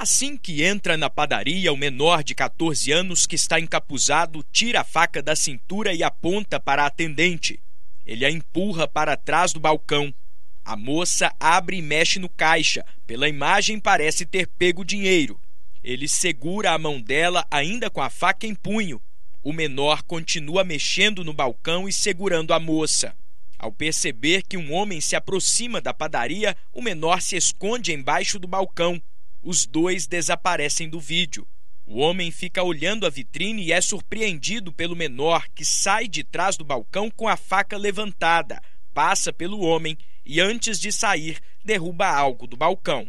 Assim que entra na padaria, o menor de 14 anos que está encapuzado tira a faca da cintura e aponta para a atendente. Ele a empurra para trás do balcão. A moça abre e mexe no caixa. Pela imagem, parece ter pego dinheiro. Ele segura a mão dela, ainda com a faca em punho. O menor continua mexendo no balcão e segurando a moça. Ao perceber que um homem se aproxima da padaria, o menor se esconde embaixo do balcão os dois desaparecem do vídeo. O homem fica olhando a vitrine e é surpreendido pelo menor, que sai de trás do balcão com a faca levantada, passa pelo homem e, antes de sair, derruba algo do balcão.